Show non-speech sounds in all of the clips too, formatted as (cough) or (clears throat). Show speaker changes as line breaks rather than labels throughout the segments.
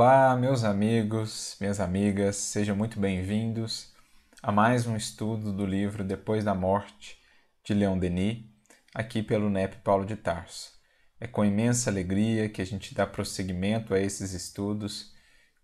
Olá, meus amigos, minhas amigas, sejam muito bem-vindos a mais um estudo do livro Depois da Morte, de Leon Denis, aqui pelo NEP Paulo de Tarso. É com imensa alegria que a gente dá prosseguimento a esses estudos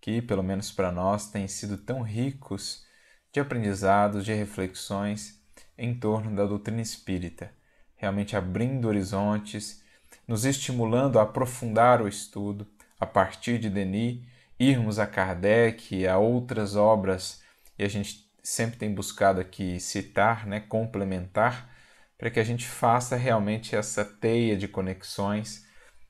que, pelo menos para nós, têm sido tão ricos de aprendizados, de reflexões em torno da doutrina espírita, realmente abrindo horizontes, nos estimulando a aprofundar o estudo a partir de Denis, irmos a Kardec, a outras obras, e a gente sempre tem buscado aqui citar, né, complementar, para que a gente faça realmente essa teia de conexões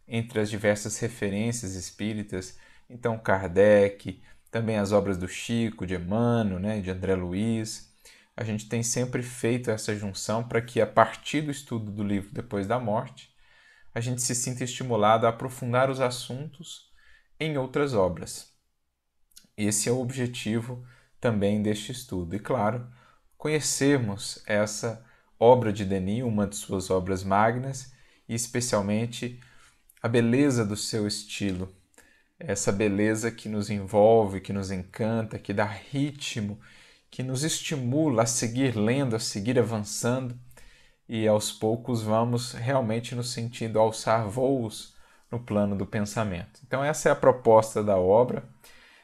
entre as diversas referências espíritas. Então, Kardec, também as obras do Chico, de Emmanuel, né, de André Luiz. A gente tem sempre feito essa junção para que, a partir do estudo do livro Depois da Morte, a gente se sinta estimulado a aprofundar os assuntos em outras obras. Esse é o objetivo também deste estudo. E claro, conhecermos essa obra de Denis, uma de suas obras magnas, e especialmente a beleza do seu estilo, essa beleza que nos envolve, que nos encanta, que dá ritmo, que nos estimula a seguir lendo, a seguir avançando e aos poucos vamos realmente no sentido alçar voos no plano do pensamento. Então, essa é a proposta da obra.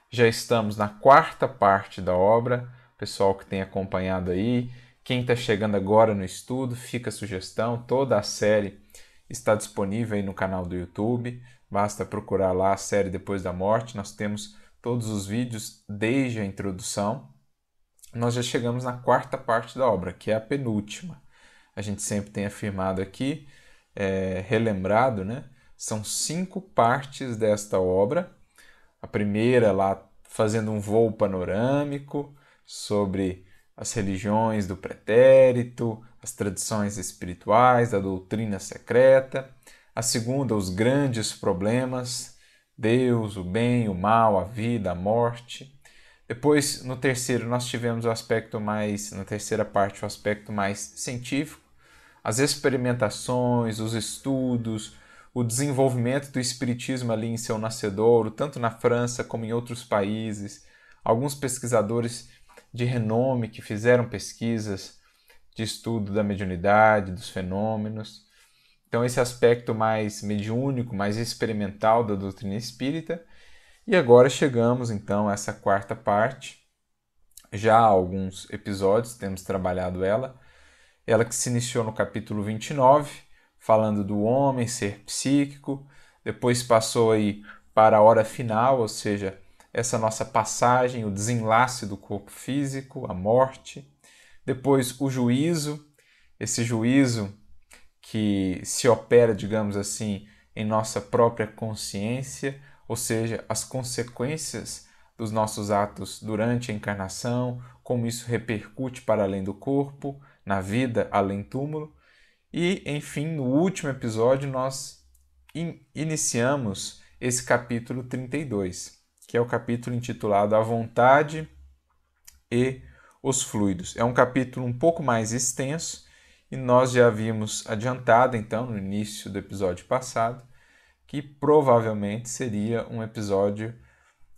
Já estamos na quarta parte da obra. Pessoal que tem acompanhado aí, quem está chegando agora no estudo, fica a sugestão. Toda a série está disponível aí no canal do YouTube. Basta procurar lá a série Depois da Morte. Nós temos todos os vídeos desde a introdução. Nós já chegamos na quarta parte da obra, que é a penúltima a gente sempre tem afirmado aqui, é, relembrado, né? São cinco partes desta obra. A primeira lá fazendo um voo panorâmico sobre as religiões do pretérito, as tradições espirituais, a doutrina secreta. A segunda, os grandes problemas, Deus, o bem, o mal, a vida, a morte. Depois, no terceiro, nós tivemos o aspecto mais, na terceira parte, o aspecto mais científico as experimentações, os estudos, o desenvolvimento do espiritismo ali em seu nascedouro, tanto na França como em outros países. Alguns pesquisadores de renome que fizeram pesquisas de estudo da mediunidade, dos fenômenos. Então, esse aspecto mais mediúnico, mais experimental da doutrina espírita. E agora chegamos então a essa quarta parte. Já há alguns episódios temos trabalhado ela, ela que se iniciou no capítulo 29, falando do homem ser psíquico, depois passou aí para a hora final, ou seja, essa nossa passagem, o desenlace do corpo físico, a morte, depois o juízo, esse juízo que se opera, digamos assim, em nossa própria consciência, ou seja, as consequências dos nossos atos durante a encarnação, como isso repercute para além do corpo, na vida além túmulo. E, enfim, no último episódio nós in iniciamos esse capítulo 32, que é o capítulo intitulado A Vontade e os Fluidos. É um capítulo um pouco mais extenso e nós já havíamos adiantado, então, no início do episódio passado, que provavelmente seria um episódio,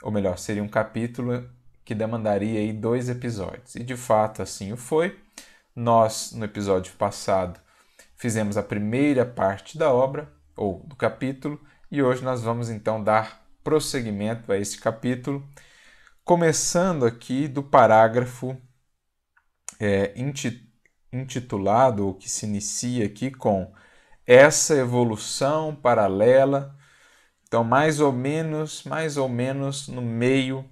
ou melhor, seria um capítulo que demandaria aí dois episódios. E de fato assim o foi, nós, no episódio passado, fizemos a primeira parte da obra, ou do capítulo, e hoje nós vamos então dar prosseguimento a esse capítulo, começando aqui do parágrafo é, intitulado, ou que se inicia aqui com essa evolução paralela. Então, mais ou menos, mais ou menos no meio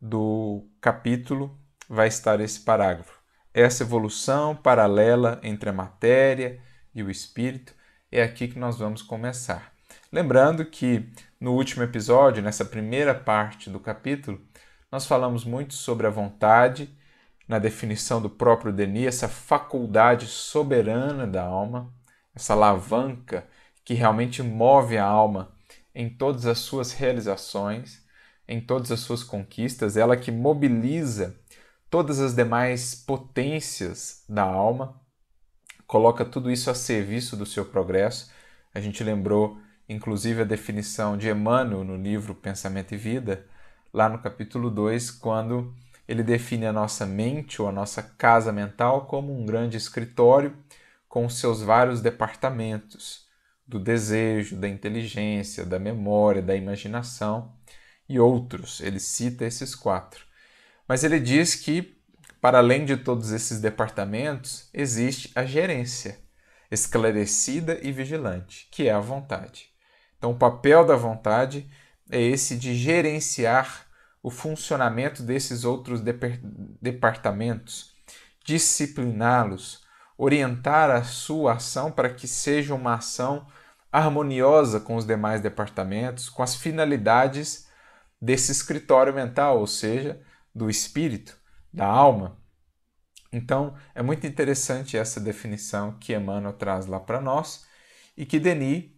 do capítulo vai estar esse parágrafo essa evolução paralela entre a matéria e o espírito, é aqui que nós vamos começar. Lembrando que no último episódio, nessa primeira parte do capítulo, nós falamos muito sobre a vontade, na definição do próprio Denis, essa faculdade soberana da alma, essa alavanca que realmente move a alma em todas as suas realizações, em todas as suas conquistas, ela que mobiliza todas as demais potências da alma, coloca tudo isso a serviço do seu progresso. A gente lembrou, inclusive, a definição de Emmanuel no livro Pensamento e Vida, lá no capítulo 2, quando ele define a nossa mente ou a nossa casa mental como um grande escritório com seus vários departamentos, do desejo, da inteligência, da memória, da imaginação e outros. Ele cita esses quatro. Mas ele diz que, para além de todos esses departamentos, existe a gerência, esclarecida e vigilante, que é a vontade. Então, o papel da vontade é esse de gerenciar o funcionamento desses outros departamentos, discipliná-los, orientar a sua ação para que seja uma ação harmoniosa com os demais departamentos, com as finalidades desse escritório mental, ou seja, do espírito, da alma. Então, é muito interessante essa definição que Emmanuel traz lá para nós e que Denis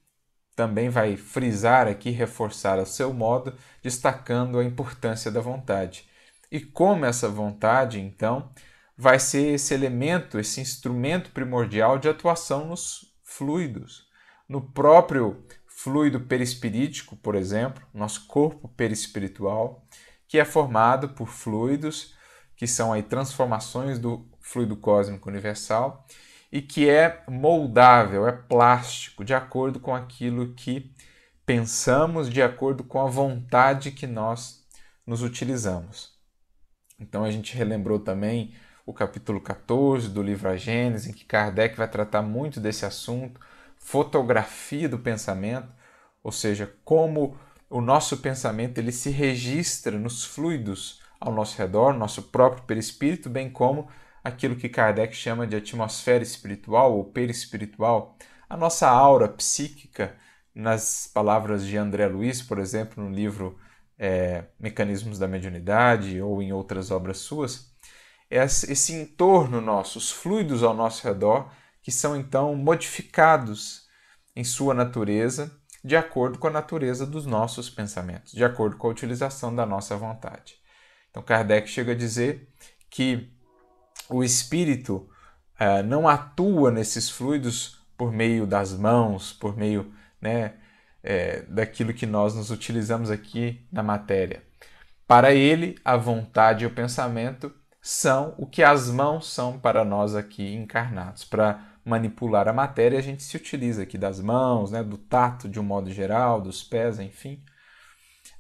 também vai frisar aqui, reforçar ao seu modo, destacando a importância da vontade. E como essa vontade, então, vai ser esse elemento, esse instrumento primordial de atuação nos fluidos, no próprio fluido perispirítico, por exemplo, nosso corpo perispiritual, que é formado por fluidos, que são aí transformações do fluido cósmico universal, e que é moldável, é plástico, de acordo com aquilo que pensamos, de acordo com a vontade que nós nos utilizamos. Então a gente relembrou também o capítulo 14 do livro A Gênese, em que Kardec vai tratar muito desse assunto, fotografia do pensamento, ou seja, como o nosso pensamento ele se registra nos fluidos ao nosso redor, nosso próprio perispírito, bem como aquilo que Kardec chama de atmosfera espiritual ou perispiritual, a nossa aura psíquica, nas palavras de André Luiz, por exemplo, no livro é, Mecanismos da Mediunidade ou em outras obras suas, é esse entorno nosso, os fluidos ao nosso redor, que são então modificados em sua natureza de acordo com a natureza dos nossos pensamentos, de acordo com a utilização da nossa vontade. Então, Kardec chega a dizer que o espírito uh, não atua nesses fluidos por meio das mãos, por meio né, é, daquilo que nós nos utilizamos aqui na matéria. Para ele, a vontade e o pensamento são o que as mãos são para nós aqui encarnados, para manipular a matéria, a gente se utiliza aqui das mãos, né, do tato de um modo geral, dos pés, enfim.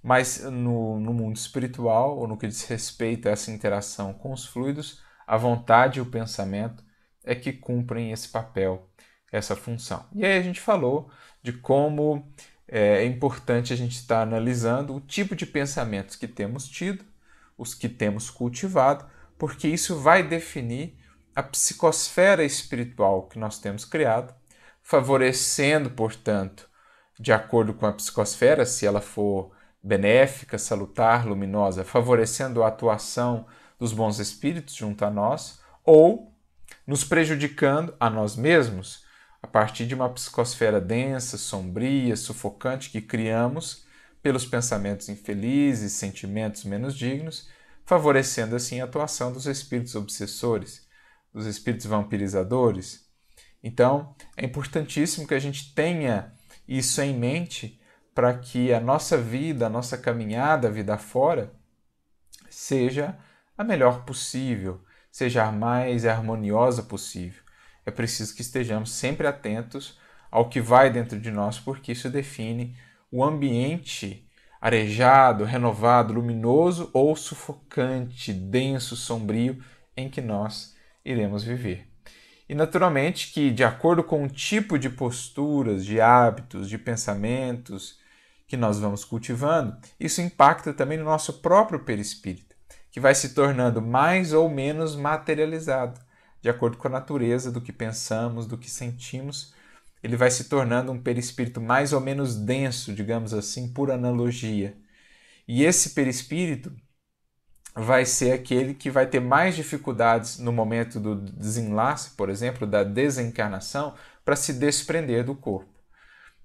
Mas no, no mundo espiritual, ou no que diz respeito a essa interação com os fluidos, a vontade e o pensamento é que cumprem esse papel, essa função. E aí a gente falou de como é, é importante a gente estar tá analisando o tipo de pensamentos que temos tido, os que temos cultivado, porque isso vai definir a psicosfera espiritual que nós temos criado, favorecendo, portanto, de acordo com a psicosfera, se ela for benéfica, salutar, luminosa, favorecendo a atuação dos bons espíritos junto a nós, ou nos prejudicando a nós mesmos, a partir de uma psicosfera densa, sombria, sufocante que criamos pelos pensamentos infelizes, sentimentos menos dignos, favorecendo assim a atuação dos espíritos obsessores, dos espíritos vampirizadores. Então, é importantíssimo que a gente tenha isso em mente para que a nossa vida, a nossa caminhada, a vida fora, seja a melhor possível, seja a mais harmoniosa possível. É preciso que estejamos sempre atentos ao que vai dentro de nós, porque isso define o ambiente arejado, renovado, luminoso ou sufocante, denso, sombrio em que nós iremos viver. E naturalmente que, de acordo com o tipo de posturas, de hábitos, de pensamentos que nós vamos cultivando, isso impacta também no nosso próprio perispírito, que vai se tornando mais ou menos materializado, de acordo com a natureza do que pensamos, do que sentimos. Ele vai se tornando um perispírito mais ou menos denso, digamos assim, por analogia. E esse perispírito, vai ser aquele que vai ter mais dificuldades no momento do desenlace, por exemplo, da desencarnação, para se desprender do corpo.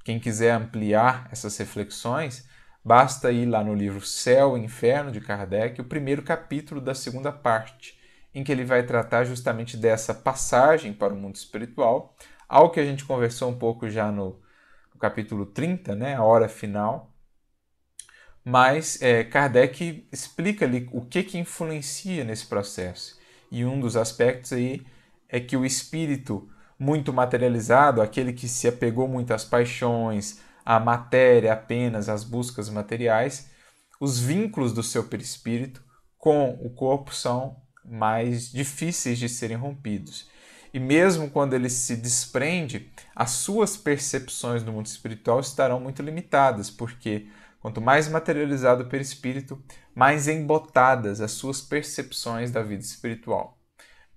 Quem quiser ampliar essas reflexões, basta ir lá no livro Céu e Inferno de Kardec, o primeiro capítulo da segunda parte, em que ele vai tratar justamente dessa passagem para o mundo espiritual, ao que a gente conversou um pouco já no, no capítulo 30, né, a hora final, mas é, Kardec explica ali o que, que influencia nesse processo. E um dos aspectos aí é que o espírito muito materializado, aquele que se apegou muito às paixões, à matéria apenas, às buscas materiais, os vínculos do seu perispírito com o corpo são mais difíceis de serem rompidos. E mesmo quando ele se desprende, as suas percepções do mundo espiritual estarão muito limitadas, porque Quanto mais materializado o perispírito, mais embotadas as suas percepções da vida espiritual.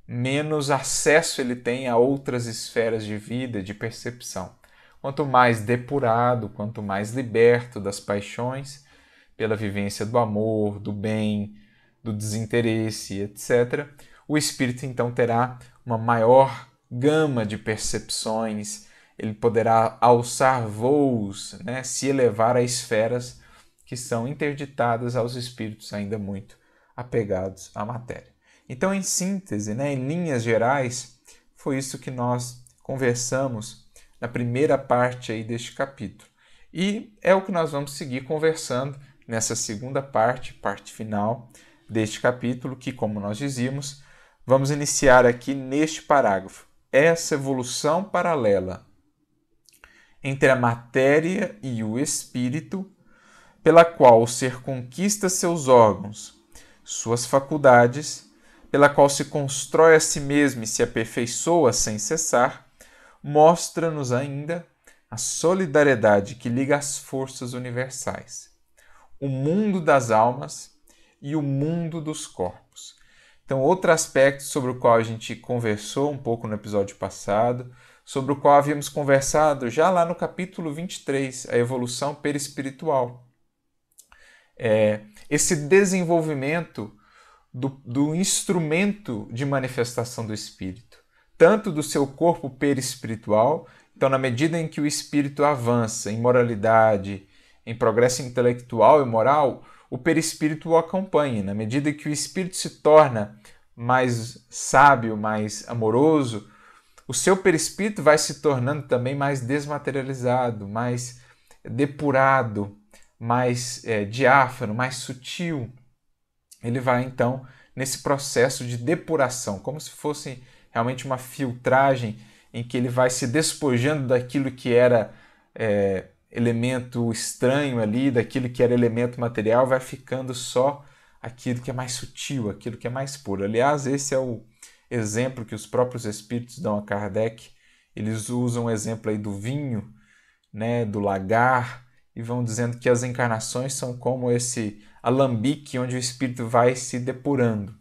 Menos acesso ele tem a outras esferas de vida, de percepção. Quanto mais depurado, quanto mais liberto das paixões, pela vivência do amor, do bem, do desinteresse, etc., o espírito então terá uma maior gama de percepções, ele poderá alçar voos, né, se elevar a esferas que são interditadas aos espíritos ainda muito apegados à matéria. Então, em síntese, né, em linhas gerais, foi isso que nós conversamos na primeira parte aí deste capítulo. E é o que nós vamos seguir conversando nessa segunda parte, parte final deste capítulo, que, como nós dizíamos, vamos iniciar aqui neste parágrafo. Essa evolução paralela entre a matéria e o espírito, pela qual o ser conquista seus órgãos, suas faculdades, pela qual se constrói a si mesmo e se aperfeiçoa sem cessar, mostra-nos ainda a solidariedade que liga as forças universais, o mundo das almas e o mundo dos corpos. Então, outro aspecto sobre o qual a gente conversou um pouco no episódio passado, sobre o qual havíamos conversado já lá no capítulo 23, a evolução perispiritual. É, esse desenvolvimento do, do instrumento de manifestação do espírito, tanto do seu corpo perispiritual, então, na medida em que o espírito avança em moralidade, em progresso intelectual e moral, o perispírito o acompanha. Na medida em que o espírito se torna mais sábio, mais amoroso, o seu perispírito vai se tornando também mais desmaterializado, mais depurado, mais é, diáfano, mais sutil. Ele vai então nesse processo de depuração, como se fosse realmente uma filtragem em que ele vai se despojando daquilo que era é, elemento estranho ali, daquilo que era elemento material, vai ficando só aquilo que é mais sutil, aquilo que é mais puro. Aliás, esse é o exemplo que os próprios espíritos dão a Kardec. Eles usam o exemplo aí do vinho, né, do lagar, e vão dizendo que as encarnações são como esse alambique onde o espírito vai se depurando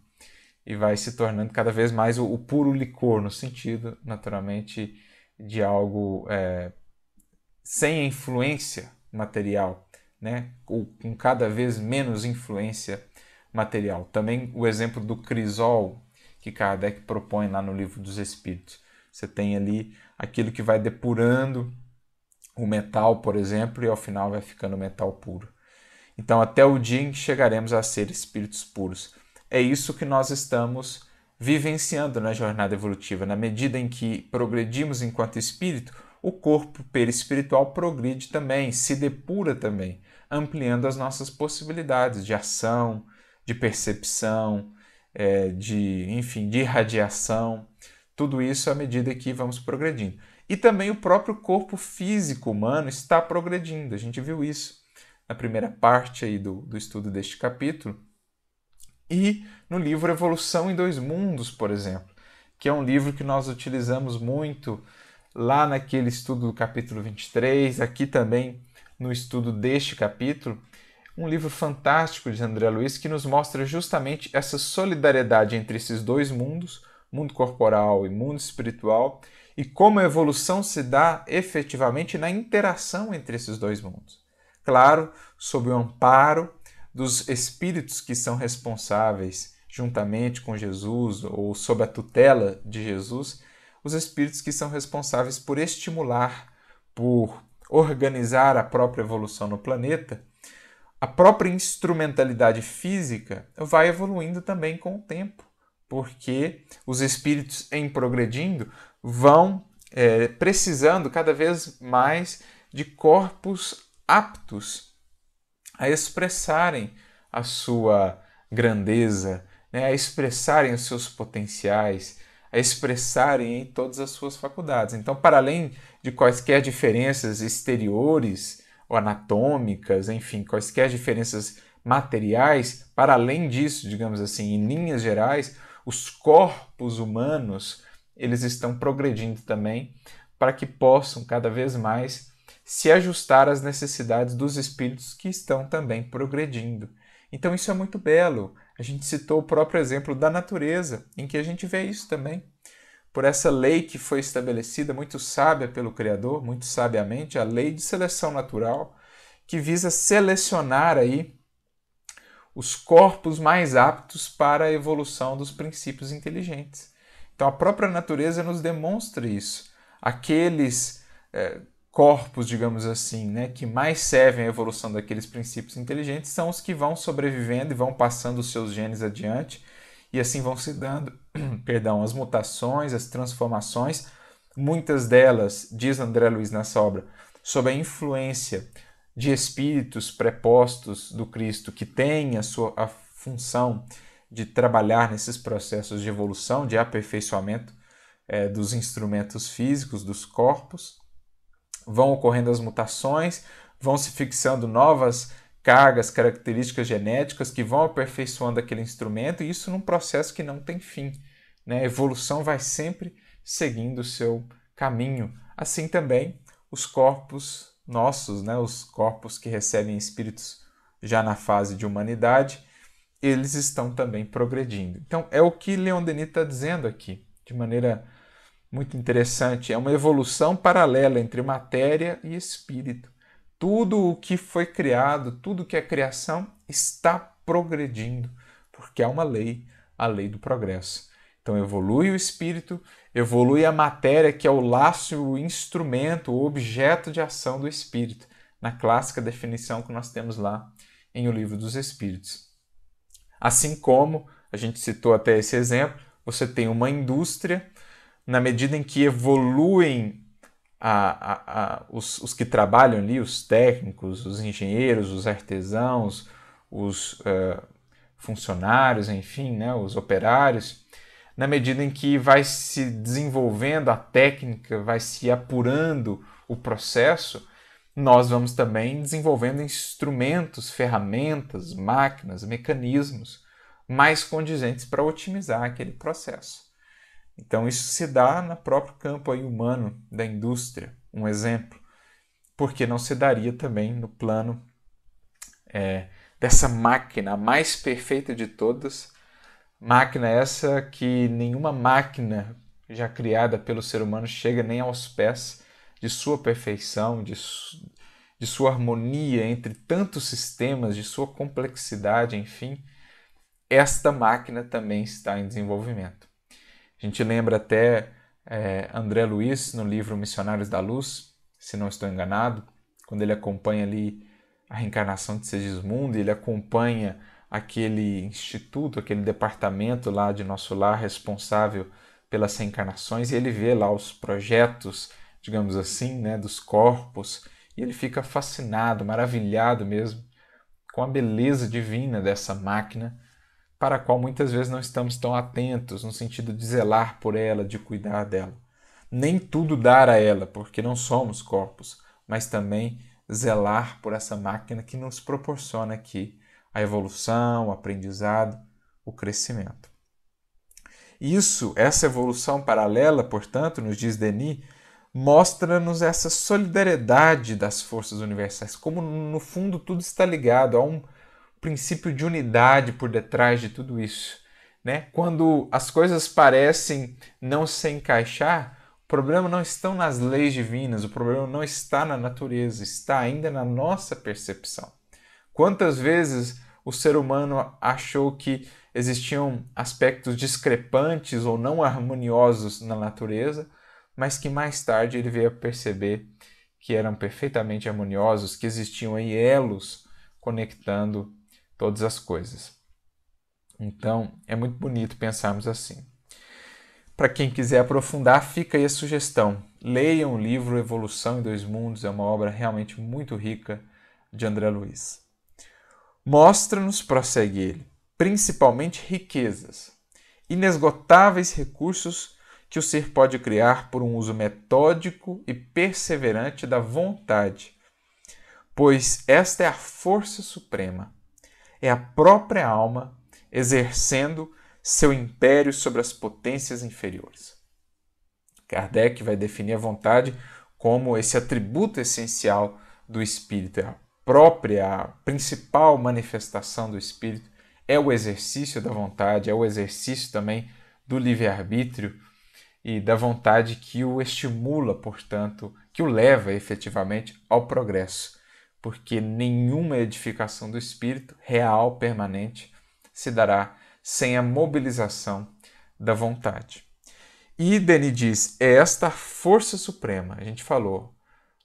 e vai se tornando cada vez mais o, o puro licor, no sentido, naturalmente, de algo é, sem influência material, né? Ou com cada vez menos influência material. Também o exemplo do crisol, que Kardec propõe lá no Livro dos Espíritos. Você tem ali aquilo que vai depurando o metal, por exemplo, e ao final vai ficando metal puro. Então, até o dia em que chegaremos a ser espíritos puros. É isso que nós estamos vivenciando na jornada evolutiva. Na medida em que progredimos enquanto espírito, o corpo perispiritual progride também, se depura também, ampliando as nossas possibilidades de ação, de percepção, é, de, enfim, de radiação, tudo isso à medida que vamos progredindo. E também o próprio corpo físico humano está progredindo, a gente viu isso na primeira parte aí do, do estudo deste capítulo. E no livro Evolução em Dois Mundos, por exemplo, que é um livro que nós utilizamos muito lá naquele estudo do capítulo 23, aqui também no estudo deste capítulo, um livro fantástico de André Luiz que nos mostra justamente essa solidariedade entre esses dois mundos, mundo corporal e mundo espiritual, e como a evolução se dá efetivamente na interação entre esses dois mundos. Claro, sob o amparo dos espíritos que são responsáveis, juntamente com Jesus ou sob a tutela de Jesus, os espíritos que são responsáveis por estimular, por organizar a própria evolução no planeta a própria instrumentalidade física vai evoluindo também com o tempo, porque os espíritos, em progredindo, vão é, precisando cada vez mais de corpos aptos a expressarem a sua grandeza, né, a expressarem os seus potenciais, a expressarem todas as suas faculdades. Então, para além de quaisquer diferenças exteriores, ou anatômicas, enfim, quaisquer diferenças materiais, para além disso, digamos assim, em linhas gerais, os corpos humanos, eles estão progredindo também para que possam cada vez mais se ajustar às necessidades dos espíritos que estão também progredindo. Então isso é muito belo. A gente citou o próprio exemplo da natureza, em que a gente vê isso também por essa lei que foi estabelecida, muito sábia pelo Criador, muito sabiamente, a lei de seleção natural, que visa selecionar aí os corpos mais aptos para a evolução dos princípios inteligentes. Então a própria natureza nos demonstra isso. Aqueles é, corpos, digamos assim, né, que mais servem à evolução daqueles princípios inteligentes são os que vão sobrevivendo e vão passando os seus genes adiante e assim vão se dando (clears throat) perdão, as mutações, as transformações, muitas delas, diz André Luiz nessa obra, sob a influência de espíritos prepostos do Cristo que têm a sua a função de trabalhar nesses processos de evolução, de aperfeiçoamento é, dos instrumentos físicos, dos corpos, vão ocorrendo as mutações, vão se fixando novas cargas, características genéticas que vão aperfeiçoando aquele instrumento, e isso num processo que não tem fim. Né? A evolução vai sempre seguindo o seu caminho. Assim também os corpos nossos, né? os corpos que recebem espíritos já na fase de humanidade, eles estão também progredindo. Então, é o que Leon Denis está dizendo aqui, de maneira muito interessante. É uma evolução paralela entre matéria e espírito. Tudo o que foi criado, tudo que é criação, está progredindo, porque há uma lei, a lei do progresso. Então evolui o espírito, evolui a matéria, que é o laço, o instrumento, o objeto de ação do espírito, na clássica definição que nós temos lá em O Livro dos Espíritos. Assim como, a gente citou até esse exemplo, você tem uma indústria, na medida em que evoluem a, a, a, os, os, que trabalham ali, os técnicos, os engenheiros, os artesãos, os uh, funcionários, enfim, né, os operários, na medida em que vai se desenvolvendo a técnica, vai se apurando o processo, nós vamos também desenvolvendo instrumentos, ferramentas, máquinas, mecanismos mais condizentes para otimizar aquele processo. Então isso se dá no próprio campo aí humano da indústria, um exemplo, porque não se daria também no plano é, dessa máquina mais perfeita de todas, Máquina essa que nenhuma máquina já criada pelo ser humano chega nem aos pés de sua perfeição, de, su... de sua harmonia entre tantos sistemas, de sua complexidade, enfim. Esta máquina também está em desenvolvimento. A gente lembra até é, André Luiz no livro Missionários da Luz, se não estou enganado, quando ele acompanha ali a reencarnação de Segismundo, ele acompanha aquele instituto, aquele departamento lá de nosso lar responsável pelas reencarnações e ele vê lá os projetos, digamos assim, né, dos corpos e ele fica fascinado, maravilhado mesmo com a beleza divina dessa máquina para a qual muitas vezes não estamos tão atentos no sentido de zelar por ela, de cuidar dela. Nem tudo dar a ela, porque não somos corpos, mas também zelar por essa máquina que nos proporciona aqui a evolução, o aprendizado, o crescimento. Isso, essa evolução paralela, portanto, nos diz Denis, mostra-nos essa solidariedade das forças universais, como no fundo tudo está ligado a um princípio de unidade por detrás de tudo isso. Né? Quando as coisas parecem não se encaixar, o problema não está nas leis divinas, o problema não está na natureza, está ainda na nossa percepção. Quantas vezes o ser humano achou que existiam aspectos discrepantes ou não harmoniosos na natureza, mas que mais tarde ele veio a perceber que eram perfeitamente harmoniosos, que existiam aí elos conectando todas as coisas. Então, é muito bonito pensarmos assim. Para quem quiser aprofundar, fica aí a sugestão. Leiam o livro Evolução em Dois Mundos, é uma obra realmente muito rica de André Luiz. Mostra-nos, prossegue ele, principalmente riquezas, inesgotáveis recursos que o ser pode criar por um uso metódico e perseverante da vontade, pois esta é a força suprema, é a própria alma exercendo seu império sobre as potências inferiores. Kardec vai definir a vontade como esse atributo essencial do espírito, é a própria, a principal manifestação do Espírito é o exercício da vontade, é o exercício também do livre-arbítrio e da vontade que o estimula, portanto, que o leva efetivamente ao progresso, porque nenhuma edificação do espírito real, permanente, se dará sem a mobilização da vontade. E Denis diz: é esta força suprema, a gente falou,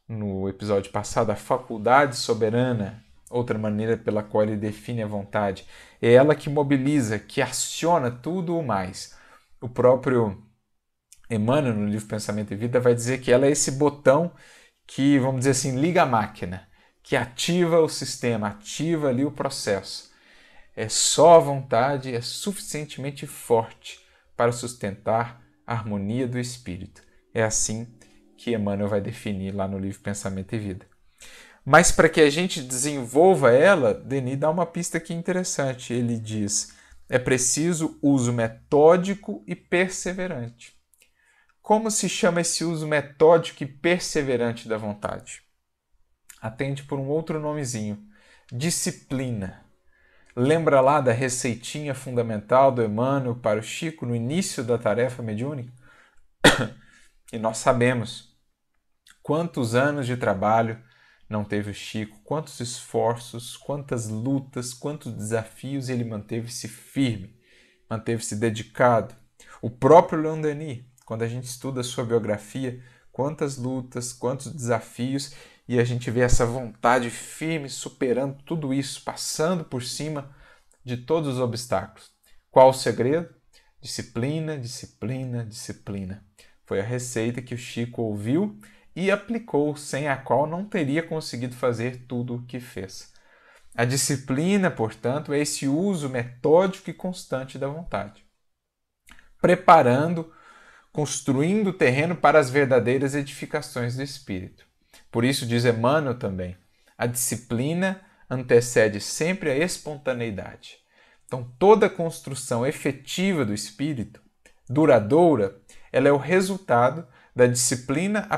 no episódio passado, a faculdade soberana, outra maneira pela qual ele define a vontade, é ela que mobiliza, que aciona tudo o mais. O próprio Emmanuel, no livro Pensamento e Vida, vai dizer que ela é esse botão que, vamos dizer assim, liga a máquina, que ativa o sistema, ativa ali o processo. É só a vontade, é suficientemente forte para sustentar a harmonia do espírito. É assim que Emmanuel vai definir lá no livro Pensamento e Vida. Mas para que a gente desenvolva ela, Denis dá uma pista aqui interessante. Ele diz: é preciso uso metódico e perseverante. Como se chama esse uso metódico e perseverante da vontade? Atende por um outro nomezinho: disciplina. Lembra lá da receitinha fundamental do Emmanuel para o Chico no início da tarefa mediúnica? (coughs) e nós sabemos Quantos anos de trabalho não teve o Chico, quantos esforços, quantas lutas, quantos desafios ele manteve-se firme, manteve-se dedicado. O próprio Leon Denis, quando a gente estuda a sua biografia, quantas lutas, quantos desafios, e a gente vê essa vontade firme superando tudo isso, passando por cima de todos os obstáculos. Qual o segredo? Disciplina, disciplina, disciplina. Foi a receita que o Chico ouviu e aplicou, sem a qual não teria conseguido fazer tudo o que fez. A disciplina, portanto, é esse uso metódico e constante da vontade, preparando, construindo o terreno para as verdadeiras edificações do espírito. Por isso, diz Emmanuel também, a disciplina antecede sempre a espontaneidade. Então, toda construção efetiva do espírito, duradoura, ela é o resultado da disciplina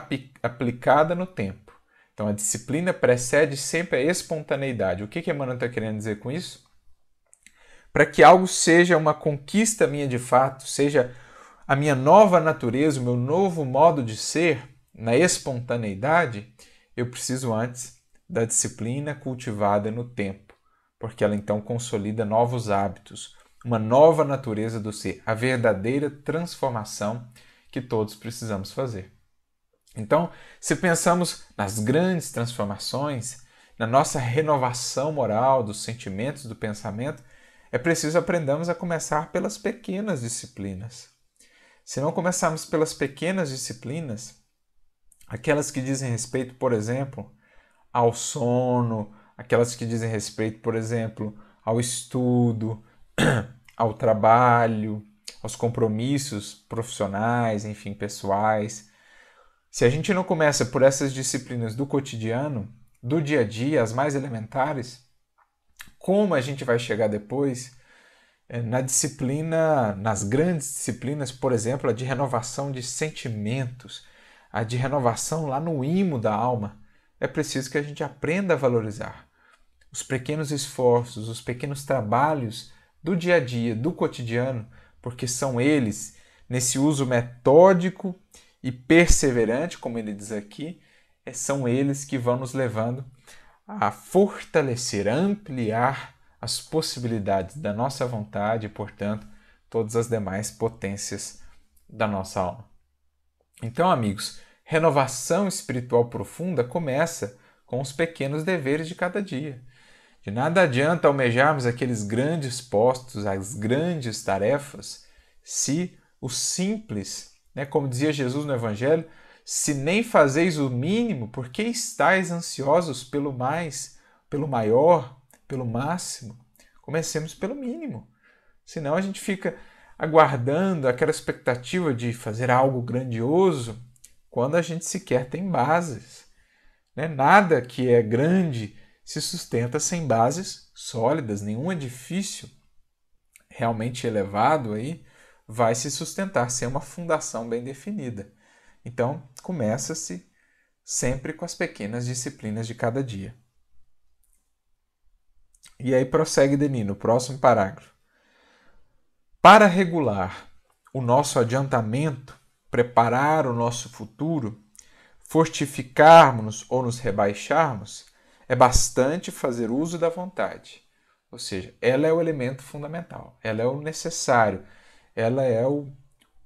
aplicada no tempo. Então, a disciplina precede sempre a espontaneidade. O que, que Emmanuel está querendo dizer com isso? Para que algo seja uma conquista minha de fato, seja a minha nova natureza, o meu novo modo de ser, na espontaneidade, eu preciso antes da disciplina cultivada no tempo, porque ela então consolida novos hábitos, uma nova natureza do ser, a verdadeira transformação que todos precisamos fazer. Então, se pensamos nas grandes transformações, na nossa renovação moral dos sentimentos, do pensamento, é preciso aprendamos a começar pelas pequenas disciplinas. Se não começarmos pelas pequenas disciplinas, aquelas que dizem respeito, por exemplo, ao sono, aquelas que dizem respeito, por exemplo, ao estudo, (clears throat) ao trabalho, aos compromissos profissionais, enfim, pessoais. Se a gente não começa por essas disciplinas do cotidiano, do dia a dia, as mais elementares, como a gente vai chegar depois eh, na disciplina, nas grandes disciplinas, por exemplo, a de renovação de sentimentos, a de renovação lá no imo da alma, é preciso que a gente aprenda a valorizar os pequenos esforços, os pequenos trabalhos do dia a dia, do cotidiano, porque são eles, nesse uso metódico e perseverante, como ele diz aqui, é, são eles que vão nos levando a fortalecer, a ampliar as possibilidades da nossa vontade e, portanto, todas as demais potências da nossa alma. Então, amigos, renovação espiritual profunda começa com os pequenos deveres de cada dia. De nada adianta almejarmos aqueles grandes postos, as grandes tarefas, se o simples, né, como dizia Jesus no Evangelho, se nem fazeis o mínimo, por que estáis ansiosos pelo mais, pelo maior, pelo máximo? Comecemos pelo mínimo. Senão a gente fica aguardando aquela expectativa de fazer algo grandioso quando a gente sequer tem bases. Né? Nada que é grande se sustenta sem bases sólidas, nenhum edifício realmente elevado aí vai se sustentar sem uma fundação bem definida. Então, começa-se sempre com as pequenas disciplinas de cada dia. E aí prossegue Denis no próximo parágrafo. Para regular o nosso adiantamento, preparar o nosso futuro, fortificarmos ou nos rebaixarmos, é bastante fazer uso da vontade. Ou seja, ela é o elemento fundamental, ela é o necessário, ela é o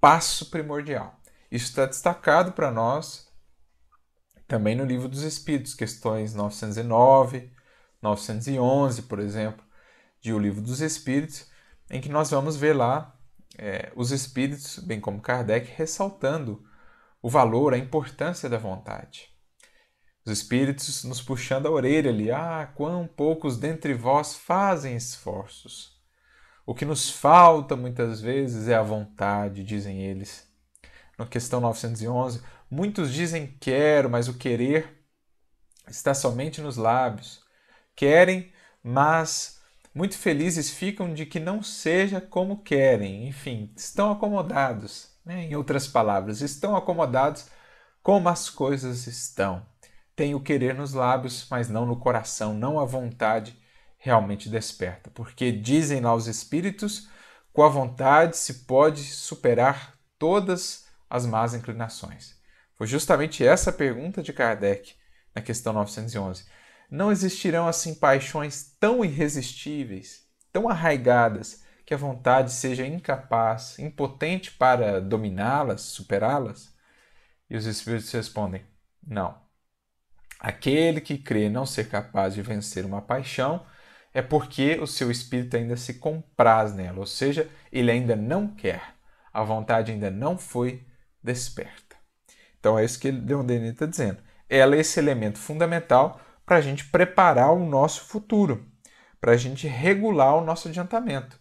passo primordial. Isso está destacado para nós também no Livro dos Espíritos, questões 909, 911, por exemplo, de O Livro dos Espíritos, em que nós vamos ver lá é, os Espíritos, bem como Kardec, ressaltando o valor, a importância da vontade. Os espíritos nos puxando a orelha ali. Ah, quão poucos dentre vós fazem esforços. O que nos falta muitas vezes é a vontade, dizem eles. Na questão 911, muitos dizem quero, mas o querer está somente nos lábios. Querem, mas muito felizes ficam de que não seja como querem. Enfim, estão acomodados. Né? Em outras palavras, estão acomodados como as coisas estão tem o querer nos lábios, mas não no coração, não a vontade realmente desperta. Porque dizem lá os espíritos, com a vontade se pode superar todas as más inclinações. Foi justamente essa pergunta de Kardec na questão 911. Não existirão assim paixões tão irresistíveis, tão arraigadas, que a vontade seja incapaz, impotente para dominá-las, superá-las? E os espíritos respondem: não. Aquele que crê não ser capaz de vencer uma paixão é porque o seu espírito ainda se compraz nela, ou seja, ele ainda não quer, a vontade ainda não foi desperta. Então é isso que Leon Denis está dizendo. Ela é esse elemento fundamental para a gente preparar o nosso futuro, para a gente regular o nosso adiantamento.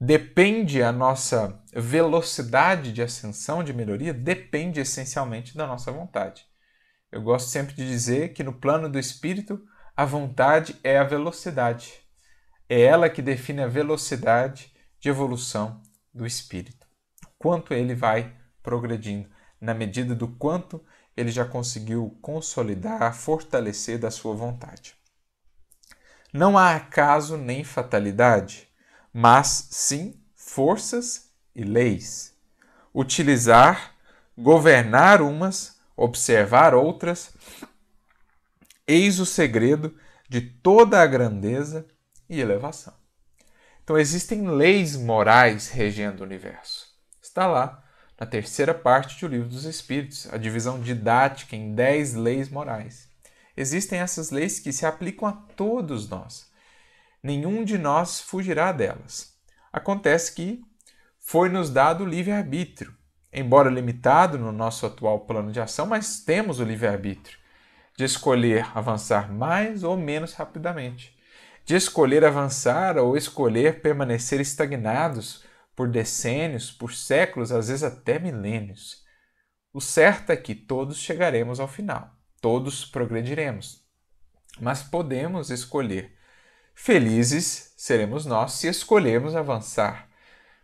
Depende a nossa velocidade de ascensão, de melhoria, depende essencialmente da nossa vontade. Eu gosto sempre de dizer que no plano do espírito, a vontade é a velocidade. É ela que define a velocidade de evolução do espírito. Quanto ele vai progredindo, na medida do quanto ele já conseguiu consolidar, fortalecer da sua vontade. Não há acaso nem fatalidade, mas sim forças e leis. Utilizar, governar umas observar outras, eis o segredo de toda a grandeza e elevação. Então existem leis morais regendo o universo. Está lá na terceira parte do Livro dos Espíritos, a divisão didática em dez leis morais. Existem essas leis que se aplicam a todos nós. Nenhum de nós fugirá delas. Acontece que foi nos dado o livre-arbítrio, embora limitado no nosso atual plano de ação, mas temos o livre-arbítrio de escolher avançar mais ou menos rapidamente, de escolher avançar ou escolher permanecer estagnados por decênios, por séculos, às vezes até milênios. O certo é que todos chegaremos ao final, todos progrediremos, mas podemos escolher. Felizes seremos nós se escolhermos avançar,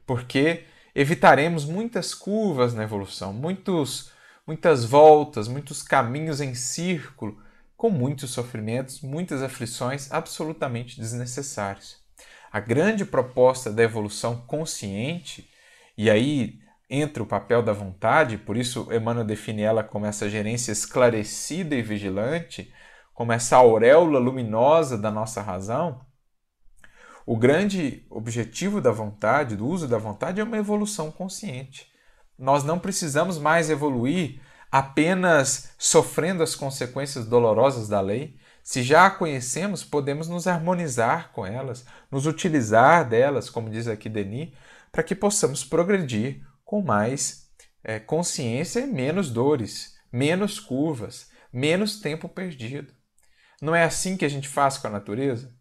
porque evitaremos muitas curvas na evolução, muitos, muitas voltas, muitos caminhos em círculo, com muitos sofrimentos, muitas aflições absolutamente desnecessárias. A grande proposta da evolução consciente, e aí entra o papel da vontade, por isso Emmanuel define ela como essa gerência esclarecida e vigilante, como essa auréola luminosa da nossa razão, o grande objetivo da vontade, do uso da vontade, é uma evolução consciente. Nós não precisamos mais evoluir apenas sofrendo as consequências dolorosas da lei. Se já a conhecemos, podemos nos harmonizar com elas, nos utilizar delas, como diz aqui Denis, para que possamos progredir com mais é, consciência e menos dores, menos curvas, menos tempo perdido. Não é assim que a gente faz com a natureza?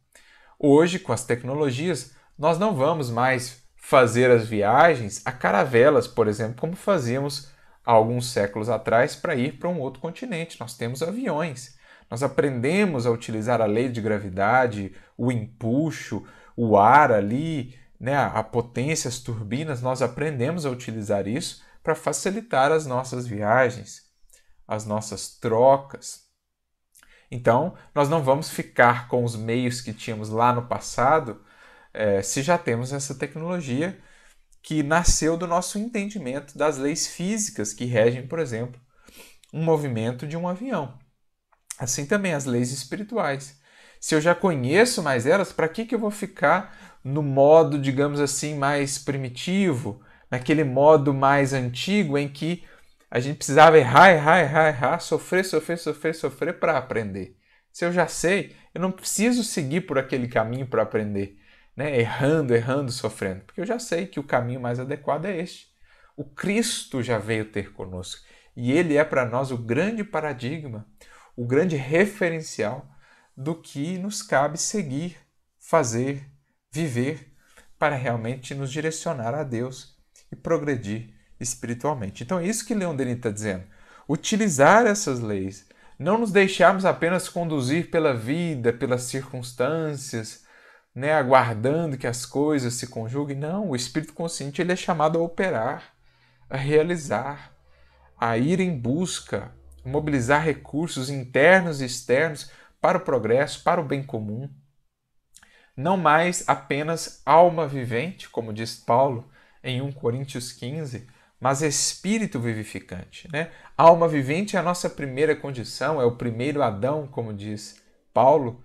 Hoje, com as tecnologias, nós não vamos mais fazer as viagens a caravelas, por exemplo, como fazíamos há alguns séculos atrás para ir para um outro continente. Nós temos aviões. Nós aprendemos a utilizar a lei de gravidade, o empuxo, o ar ali, né, a potência, as turbinas, nós aprendemos a utilizar isso para facilitar as nossas viagens, as nossas trocas. Então, nós não vamos ficar com os meios que tínhamos lá no passado é, se já temos essa tecnologia que nasceu do nosso entendimento das leis físicas que regem, por exemplo, um movimento de um avião. Assim também as leis espirituais. Se eu já conheço mais elas, para que, que eu vou ficar no modo, digamos assim, mais primitivo, naquele modo mais antigo em que a gente precisava errar, errar, errar, errar, sofrer, sofrer, sofrer, sofrer para aprender. Se eu já sei, eu não preciso seguir por aquele caminho para aprender, né? errando, errando, sofrendo, porque eu já sei que o caminho mais adequado é este. O Cristo já veio ter conosco e ele é para nós o grande paradigma, o grande referencial do que nos cabe seguir, fazer, viver para realmente nos direcionar a Deus e progredir espiritualmente. Então é isso que Leon Denis está dizendo. Utilizar essas leis, não nos deixarmos apenas conduzir pela vida, pelas circunstâncias, né, aguardando que as coisas se conjuguem. Não, o espírito consciente ele é chamado a operar, a realizar, a ir em busca, mobilizar recursos internos e externos para o progresso, para o bem comum. Não mais apenas alma vivente, como diz Paulo em 1 Coríntios 15, mas espírito vivificante. Né? Alma vivente é a nossa primeira condição, é o primeiro Adão, como diz Paulo.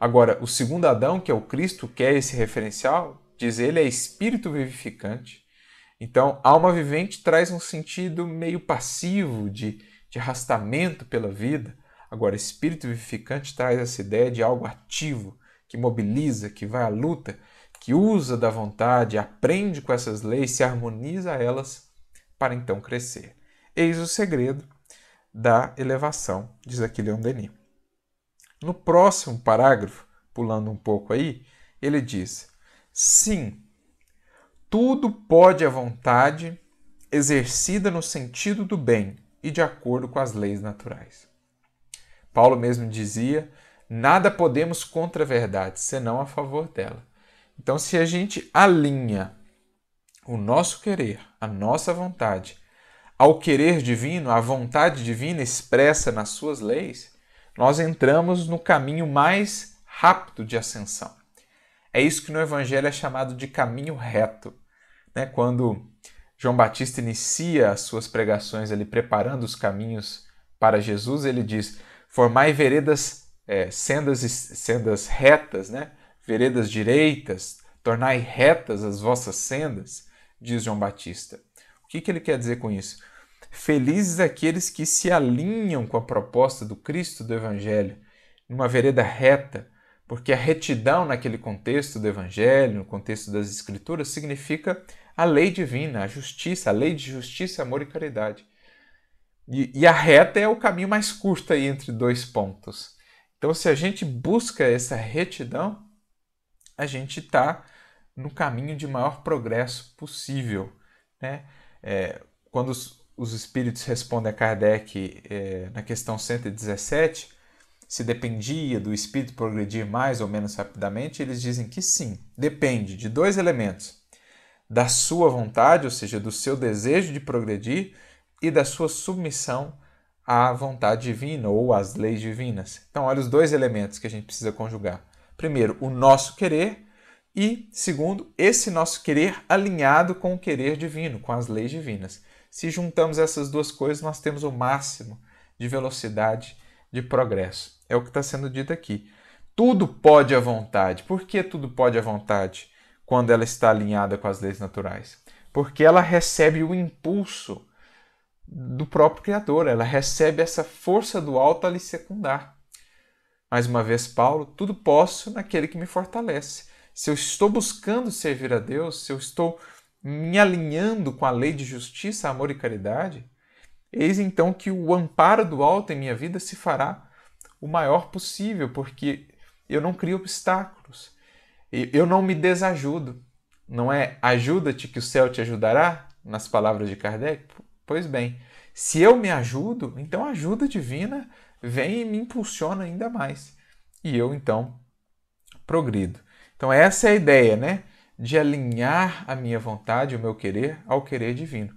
Agora, o segundo Adão, que é o Cristo, que é esse referencial, diz ele, é espírito vivificante. Então, alma vivente traz um sentido meio passivo, de, de arrastamento pela vida. Agora, espírito vivificante traz essa ideia de algo ativo, que mobiliza, que vai à luta, que usa da vontade, aprende com essas leis, se harmoniza a elas para então crescer. Eis o segredo da elevação, diz aqui Leon Denis. No próximo parágrafo, pulando um pouco aí, ele diz: Sim, tudo pode a vontade exercida no sentido do bem e de acordo com as leis naturais. Paulo mesmo dizia: nada podemos contra a verdade, senão a favor dela. Então, se a gente alinha o nosso querer, a nossa vontade, ao querer divino, à vontade divina expressa nas suas leis, nós entramos no caminho mais rápido de ascensão. É isso que no Evangelho é chamado de caminho reto. Né? Quando João Batista inicia as suas pregações ali preparando os caminhos para Jesus, ele diz: Formai veredas, é, sendas, sendas retas, né? veredas direitas, tornai retas as vossas sendas diz João Batista. O que, que ele quer dizer com isso? Felizes aqueles que se alinham com a proposta do Cristo do Evangelho, numa vereda reta, porque a retidão naquele contexto do Evangelho, no contexto das Escrituras, significa a lei divina, a justiça, a lei de justiça, amor e caridade. E, e a reta é o caminho mais curto aí entre dois pontos. Então, se a gente busca essa retidão, a gente está no caminho de maior progresso possível. Né? É, quando os, os, espíritos respondem a Kardec é, na questão 117, se dependia do espírito progredir mais ou menos rapidamente, eles dizem que sim, depende de dois elementos: da sua vontade, ou seja, do seu desejo de progredir, e da sua submissão à vontade divina ou às leis divinas. Então, olha os dois elementos que a gente precisa conjugar. Primeiro, o nosso querer e, segundo, esse nosso querer alinhado com o querer divino, com as leis divinas. Se juntamos essas duas coisas, nós temos o máximo de velocidade de progresso. É o que está sendo dito aqui. Tudo pode à vontade. Por que tudo pode à vontade quando ela está alinhada com as leis naturais? Porque ela recebe o impulso do próprio Criador, ela recebe essa força do alto a lhe secundar. Mais uma vez, Paulo, tudo posso naquele que me fortalece se eu estou buscando servir a Deus, se eu estou me alinhando com a lei de justiça, amor e caridade, eis então que o amparo do alto em minha vida se fará o maior possível, porque eu não crio obstáculos, eu não me desajudo. Não é ajuda-te que o céu te ajudará, nas palavras de Kardec? Pois bem, se eu me ajudo, então a ajuda divina vem e me impulsiona ainda mais. E eu então progrido. Então, essa é a ideia, né? De alinhar a minha vontade, o meu querer, ao querer divino.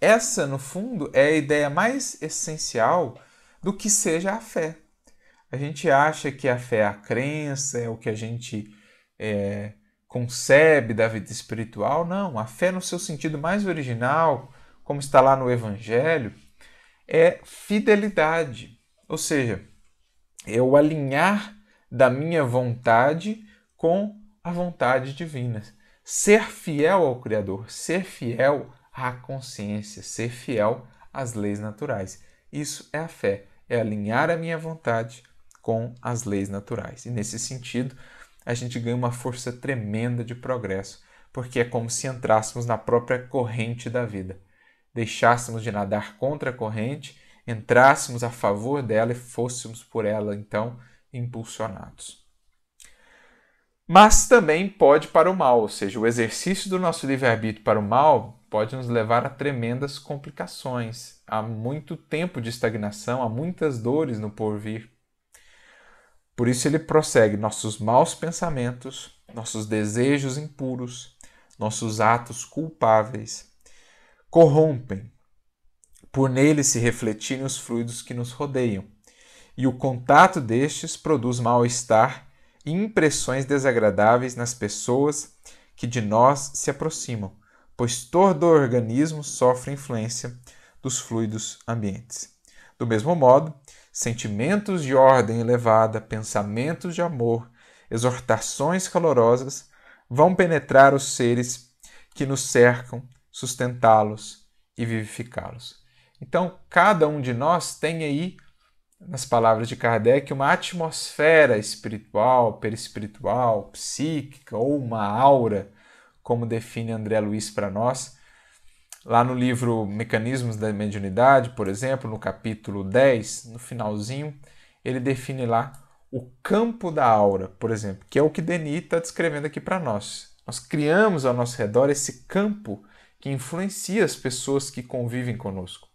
Essa, no fundo, é a ideia mais essencial do que seja a fé. A gente acha que a fé é a crença, é o que a gente é, concebe da vida espiritual. Não, a fé, no seu sentido mais original, como está lá no Evangelho, é fidelidade. Ou seja, é o alinhar da minha vontade com a vontade divina. Ser fiel ao Criador, ser fiel à consciência, ser fiel às leis naturais. Isso é a fé, é alinhar a minha vontade com as leis naturais. E nesse sentido, a gente ganha uma força tremenda de progresso, porque é como se entrássemos na própria corrente da vida. Deixássemos de nadar contra a corrente, entrássemos a favor dela e fôssemos por ela, então, impulsionados mas também pode para o mal, ou seja, o exercício do nosso livre-arbítrio para o mal pode nos levar a tremendas complicações, a muito tempo de estagnação, a muitas dores no porvir. Por isso ele prossegue: nossos maus pensamentos, nossos desejos impuros, nossos atos culpáveis corrompem, por neles se refletirem os fluidos que nos rodeiam, e o contato destes produz mal-estar e impressões desagradáveis nas pessoas que de nós se aproximam, pois todo organismo sofre influência dos fluidos ambientes. Do mesmo modo, sentimentos de ordem elevada, pensamentos de amor, exortações calorosas vão penetrar os seres que nos cercam, sustentá-los e vivificá-los. Então, cada um de nós tem aí nas palavras de Kardec, uma atmosfera espiritual, perispiritual, psíquica ou uma aura, como define André Luiz para nós. Lá no livro Mecanismos da Mediunidade, por exemplo, no capítulo 10, no finalzinho, ele define lá o campo da aura, por exemplo, que é o que Denis está descrevendo aqui para nós. Nós criamos ao nosso redor esse campo que influencia as pessoas que convivem conosco.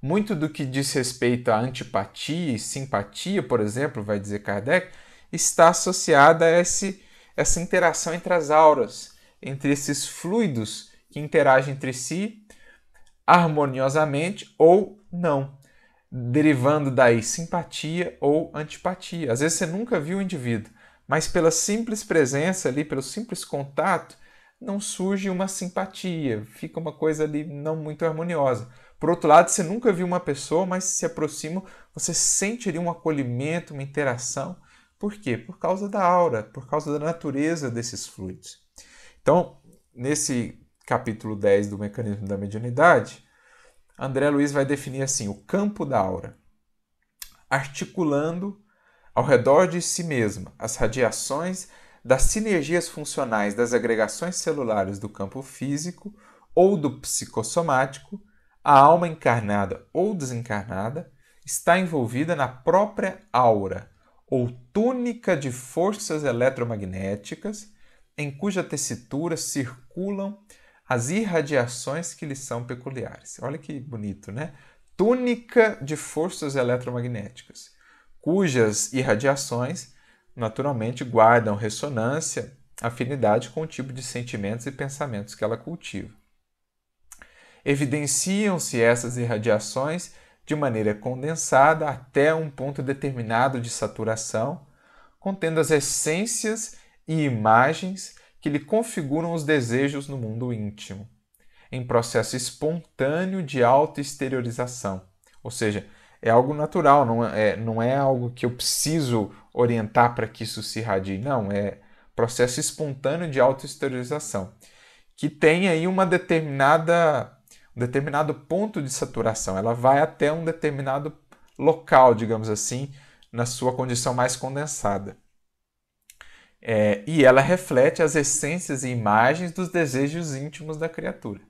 Muito do que diz respeito à antipatia e simpatia, por exemplo, vai dizer Kardec, está associada a esse, essa interação entre as auras, entre esses fluidos que interagem entre si harmoniosamente ou não, derivando daí simpatia ou antipatia. Às vezes você nunca viu o indivíduo, mas pela simples presença ali, pelo simples contato, não surge uma simpatia, fica uma coisa ali não muito harmoniosa. Por outro lado, você nunca viu uma pessoa, mas se aproxima, você sentiria um acolhimento, uma interação. Por quê? Por causa da aura, por causa da natureza desses fluidos. Então, nesse capítulo 10 do Mecanismo da Mediunidade, André Luiz vai definir assim o campo da aura, articulando ao redor de si mesma as radiações das sinergias funcionais das agregações celulares do campo físico ou do psicossomático a alma encarnada ou desencarnada está envolvida na própria aura ou túnica de forças eletromagnéticas em cuja tessitura circulam as irradiações que lhe são peculiares. Olha que bonito, né? Túnica de forças eletromagnéticas, cujas irradiações naturalmente guardam ressonância, afinidade com o tipo de sentimentos e pensamentos que ela cultiva evidenciam-se essas irradiações de maneira condensada até um ponto determinado de saturação, contendo as essências e imagens que lhe configuram os desejos no mundo íntimo, em processo espontâneo de autoexteriorização. Ou seja, é algo natural, não é, é não é algo que eu preciso orientar para que isso se irradie, não, é processo espontâneo de autoexteriorização, que tem aí uma determinada determinado ponto de saturação, ela vai até um determinado local, digamos assim, na sua condição mais condensada. É, e ela reflete as essências e imagens dos desejos íntimos da criatura.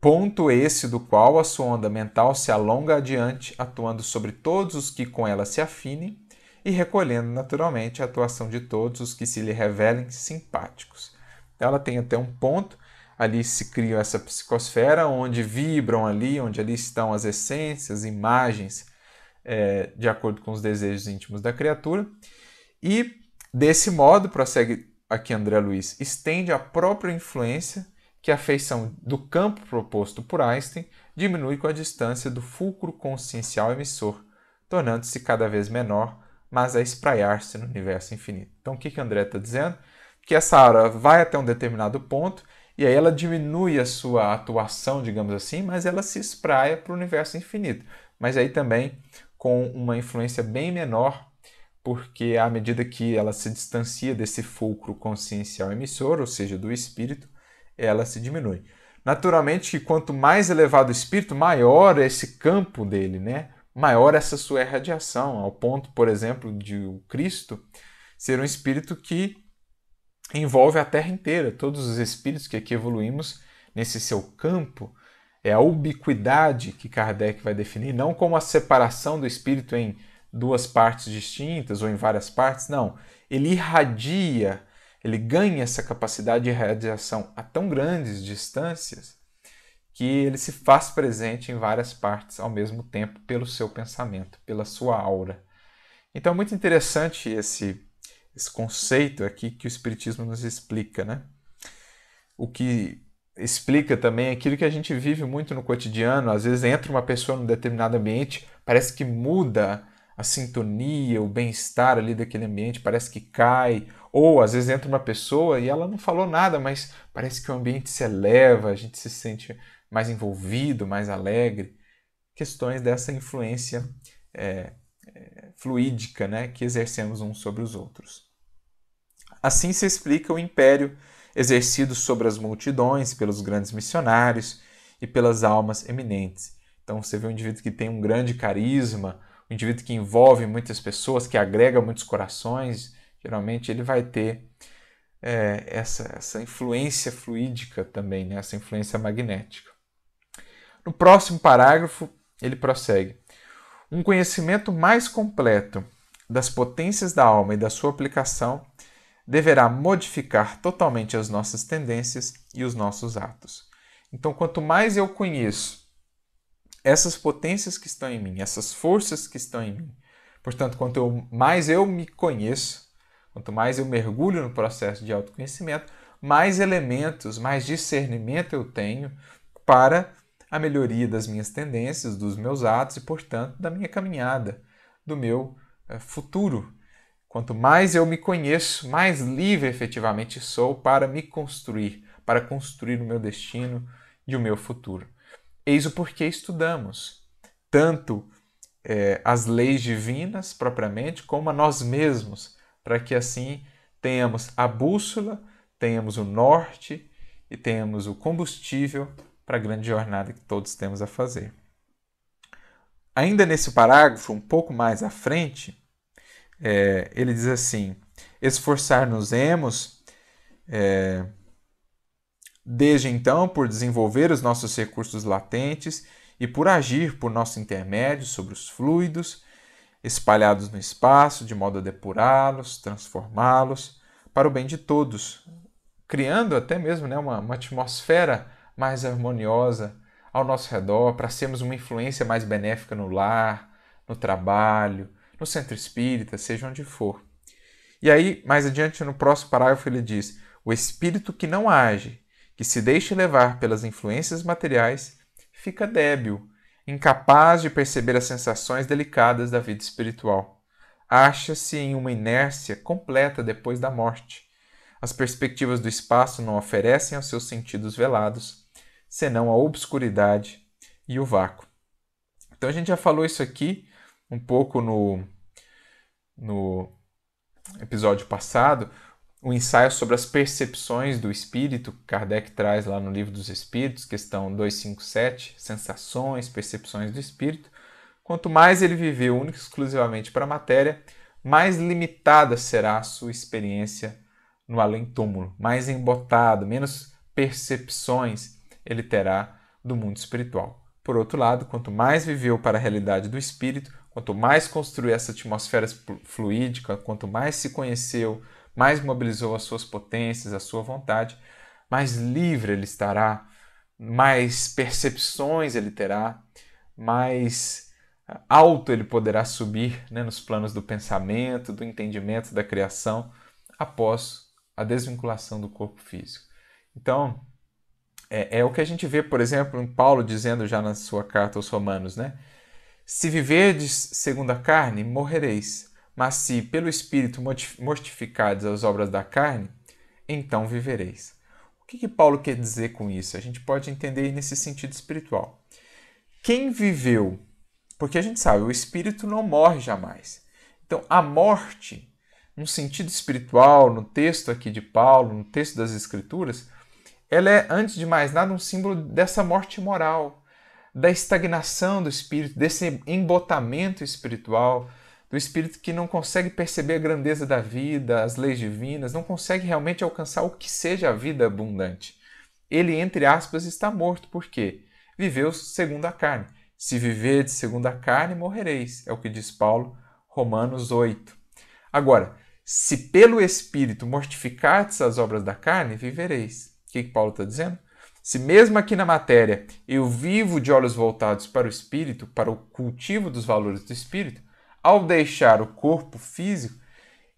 Ponto esse do qual a sua onda mental se alonga adiante, atuando sobre todos os que com ela se afinem e recolhendo naturalmente a atuação de todos os que se lhe revelem simpáticos. Ela tem até um ponto ali se cria essa psicosfera, onde vibram ali, onde ali estão as essências, imagens, é, de acordo com os desejos íntimos da criatura. E desse modo, prossegue aqui André Luiz, estende a própria influência que a feição do campo proposto por Einstein diminui com a distância do fulcro consciencial emissor, tornando-se cada vez menor, mas a espraiar-se no universo infinito. Então, o que, que André está dizendo? Que essa aura vai até um determinado ponto e aí ela diminui a sua atuação, digamos assim, mas ela se espraia para o universo infinito. Mas aí também com uma influência bem menor, porque à medida que ela se distancia desse fulcro consciencial emissor, ou seja, do espírito, ela se diminui. Naturalmente que quanto mais elevado o espírito, maior esse campo dele, né? Maior essa sua irradiação, ao ponto, por exemplo, de o Cristo ser um espírito que envolve a Terra inteira, todos os espíritos que aqui evoluímos nesse seu campo. É a ubiquidade que Kardec vai definir, não como a separação do espírito em duas partes distintas ou em várias partes, não. Ele irradia, ele ganha essa capacidade de irradiação a tão grandes distâncias que ele se faz presente em várias partes ao mesmo tempo pelo seu pensamento, pela sua aura. Então é muito interessante esse esse conceito aqui que o Espiritismo nos explica, né? O que explica também é aquilo que a gente vive muito no cotidiano. Às vezes entra uma pessoa num determinado ambiente, parece que muda a sintonia, o bem-estar ali daquele ambiente, parece que cai. Ou às vezes entra uma pessoa e ela não falou nada, mas parece que o ambiente se eleva, a gente se sente mais envolvido, mais alegre. Questões dessa influência é, é, fluídica né, que exercemos uns sobre os outros. Assim se explica o império exercido sobre as multidões, pelos grandes missionários e pelas almas eminentes. Então você vê um indivíduo que tem um grande carisma, um indivíduo que envolve muitas pessoas, que agrega muitos corações, geralmente ele vai ter é, essa, essa influência fluídica também, né? essa influência magnética. No próximo parágrafo, ele prossegue. Um conhecimento mais completo das potências da alma e da sua aplicação deverá modificar totalmente as nossas tendências e os nossos atos. Então, quanto mais eu conheço essas potências que estão em mim, essas forças que estão em mim, portanto, quanto eu, mais eu me conheço, quanto mais eu mergulho no processo de autoconhecimento, mais elementos, mais discernimento eu tenho para a melhoria das minhas tendências, dos meus atos e, portanto, da minha caminhada, do meu eh, futuro Quanto mais eu me conheço, mais livre efetivamente sou para me construir, para construir o meu destino e o meu futuro. Eis o porquê estudamos tanto é, as leis divinas propriamente, como a nós mesmos, para que assim tenhamos a bússola, tenhamos o norte e tenhamos o combustível para a grande jornada que todos temos a fazer. Ainda nesse parágrafo, um pouco mais à frente, é, ele diz assim: esforçar-nos-emos, é, desde então, por desenvolver os nossos recursos latentes e por agir por nosso intermédio sobre os fluidos espalhados no espaço, de modo a depurá-los, transformá-los para o bem de todos, criando até mesmo né, uma, uma atmosfera mais harmoniosa ao nosso redor, para sermos uma influência mais benéfica no lar, no trabalho, no centro espírita, seja onde for. E aí, mais adiante, no próximo parágrafo, ele diz: O espírito que não age, que se deixa levar pelas influências materiais, fica débil, incapaz de perceber as sensações delicadas da vida espiritual. Acha-se em uma inércia completa depois da morte. As perspectivas do espaço não oferecem aos seus sentidos velados, senão a obscuridade e o vácuo. Então a gente já falou isso aqui um pouco no, no episódio passado, o um ensaio sobre as percepções do espírito, Kardec traz lá no Livro dos Espíritos, questão 257, sensações, percepções do espírito. Quanto mais ele viveu única e exclusivamente para a matéria, mais limitada será a sua experiência no além-túmulo, mais embotado, menos percepções ele terá do mundo espiritual. Por outro lado, quanto mais viveu para a realidade do espírito, Quanto mais construiu essa atmosfera fluídica, quanto mais se conheceu, mais mobilizou as suas potências, a sua vontade, mais livre ele estará, mais percepções ele terá, mais ah, alto ele poderá subir né, nos planos do pensamento, do entendimento da criação, após a desvinculação do corpo físico. Então, é, é, o que a gente vê, por exemplo, em Paulo dizendo já na sua carta aos Romanos, né? Se viverdes segundo a carne, morrereis. Mas se pelo Espírito mortificados as obras da carne, então vivereis. O que, que Paulo quer dizer com isso? A gente pode entender nesse sentido espiritual. Quem viveu? Porque a gente sabe, o Espírito não morre jamais. Então, a morte, no sentido espiritual, no texto aqui de Paulo, no texto das Escrituras, ela é, antes de mais nada, um símbolo dessa morte moral da estagnação do espírito, desse embotamento espiritual, do espírito que não consegue perceber a grandeza da vida, as leis divinas, não consegue realmente alcançar o que seja a vida abundante. Ele, entre aspas, está morto, porque viveu segundo a carne. Se de segundo a carne, morrereis, é o que diz Paulo, Romanos 8. Agora, se pelo Espírito mortificardes as obras da carne, vivereis. O que, que Paulo está dizendo? Se mesmo aqui na matéria eu vivo de olhos voltados para o espírito, para o cultivo dos valores do espírito, ao deixar o corpo físico,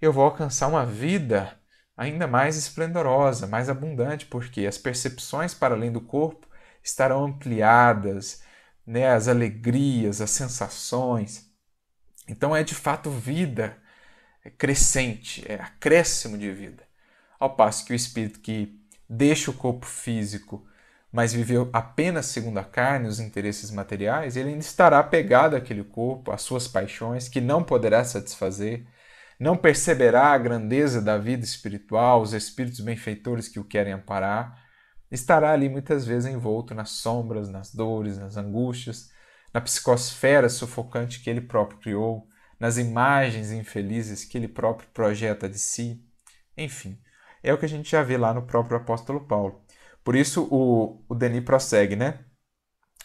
eu vou alcançar uma vida ainda mais esplendorosa, mais abundante, porque as percepções para além do corpo estarão ampliadas, né, as alegrias, as sensações. Então é de fato vida é crescente, é acréscimo de vida. Ao passo que o espírito que deixa o corpo físico mas viveu apenas segundo a carne, os interesses materiais, ele ainda estará apegado àquele corpo, às suas paixões, que não poderá satisfazer, não perceberá a grandeza da vida espiritual, os espíritos benfeitores que o querem amparar, estará ali muitas vezes envolto nas sombras, nas dores, nas angústias, na psicosfera sufocante que ele próprio criou, nas imagens infelizes que ele próprio projeta de si. Enfim, é o que a gente já vê lá no próprio apóstolo Paulo. Por isso o, o Denis prossegue, né?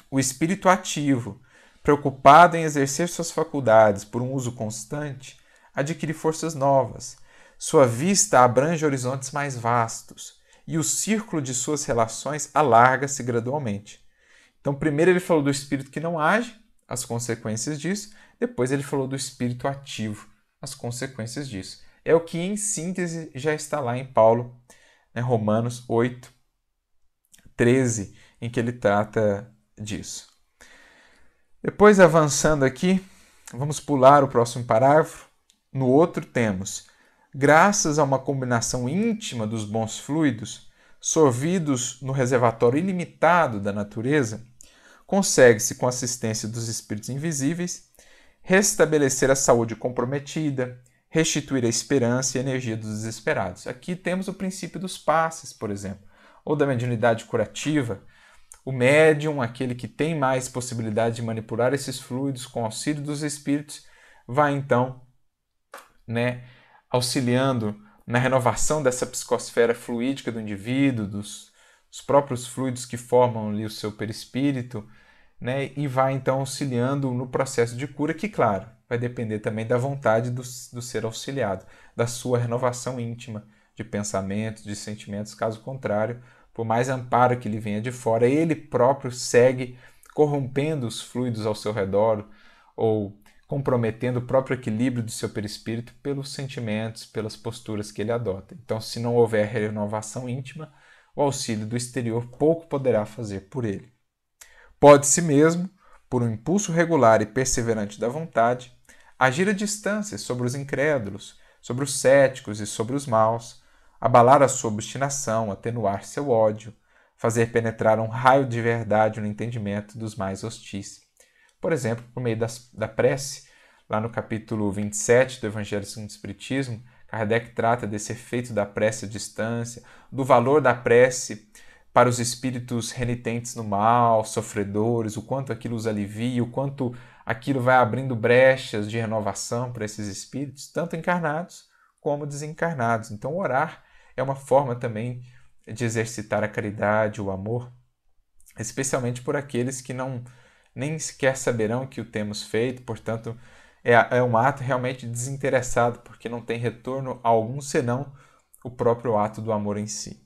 O espírito ativo, preocupado em exercer suas faculdades por um uso constante, adquire forças novas. Sua vista abrange horizontes mais vastos e o círculo de suas relações alarga-se gradualmente. Então, primeiro ele falou do espírito que não age, as consequências disso. Depois ele falou do espírito ativo, as consequências disso. É o que, em síntese, já está lá em Paulo, né? Romanos 8, 13, em que ele trata disso. Depois, avançando aqui, vamos pular o próximo parágrafo. No outro, temos: graças a uma combinação íntima dos bons fluidos, sorvidos no reservatório ilimitado da natureza, consegue-se, com a assistência dos espíritos invisíveis, restabelecer a saúde comprometida, restituir a esperança e a energia dos desesperados. Aqui temos o princípio dos passes, por exemplo ou da mediunidade curativa, o médium, aquele que tem mais possibilidade de manipular esses fluidos com auxílio dos espíritos, vai então, né, auxiliando na renovação dessa psicosfera fluídica do indivíduo, dos, dos próprios fluidos que formam ali o seu perispírito, né, e vai então auxiliando no processo de cura, que, claro, vai depender também da vontade do, do ser auxiliado, da sua renovação íntima de pensamentos, de sentimentos. Caso contrário, por mais amparo que lhe venha de fora, ele próprio segue corrompendo os fluidos ao seu redor ou comprometendo o próprio equilíbrio do seu perispírito pelos sentimentos, pelas posturas que ele adota. Então, se não houver renovação íntima, o auxílio do exterior pouco poderá fazer por ele. Pode-se mesmo, por um impulso regular e perseverante da vontade, agir a distância sobre os incrédulos, sobre os céticos e sobre os maus, abalar a sua obstinação, atenuar seu ódio, fazer penetrar um raio de verdade no entendimento dos mais hostis. Por exemplo, por meio das, da prece, lá no capítulo 27 do Evangelho segundo o Espiritismo, Kardec trata desse efeito da prece à distância, do valor da prece para os espíritos renitentes no mal, sofredores, o quanto aquilo os alivia, o quanto aquilo vai abrindo brechas de renovação para esses espíritos, tanto encarnados como desencarnados. Então, orar é uma forma também de exercitar a caridade, o amor, especialmente por aqueles que não nem sequer saberão que o temos feito, portanto, é, é um ato realmente desinteressado, porque não tem retorno algum senão o próprio ato do amor em si.